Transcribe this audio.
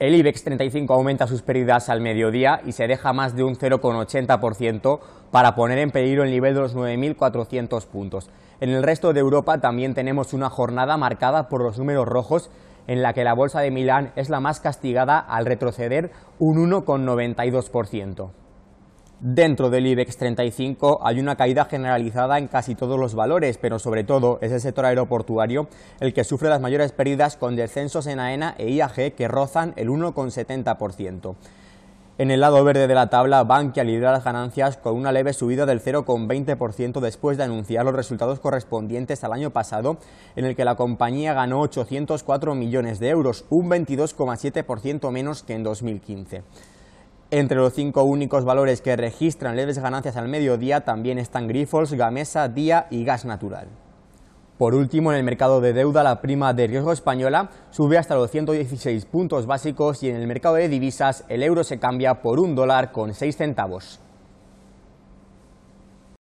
El IBEX 35 aumenta sus pérdidas al mediodía y se deja más de un 0,80% para poner en peligro el nivel de los 9.400 puntos. En el resto de Europa también tenemos una jornada marcada por los números rojos en la que la bolsa de Milán es la más castigada al retroceder un 1,92%. Dentro del IBEX 35 hay una caída generalizada en casi todos los valores, pero sobre todo es el sector aeroportuario el que sufre las mayores pérdidas con descensos en AENA e IAG que rozan el 1,70%. En el lado verde de la tabla, Bankia lidera las ganancias con una leve subida del 0,20% después de anunciar los resultados correspondientes al año pasado, en el que la compañía ganó 804 millones de euros, un 22,7% menos que en 2015. Entre los cinco únicos valores que registran leves ganancias al mediodía también están Grifols, Gamesa, Día y Gas Natural. Por último, en el mercado de deuda, la prima de riesgo española sube hasta los 116 puntos básicos y en el mercado de divisas el euro se cambia por un dólar con 6 centavos.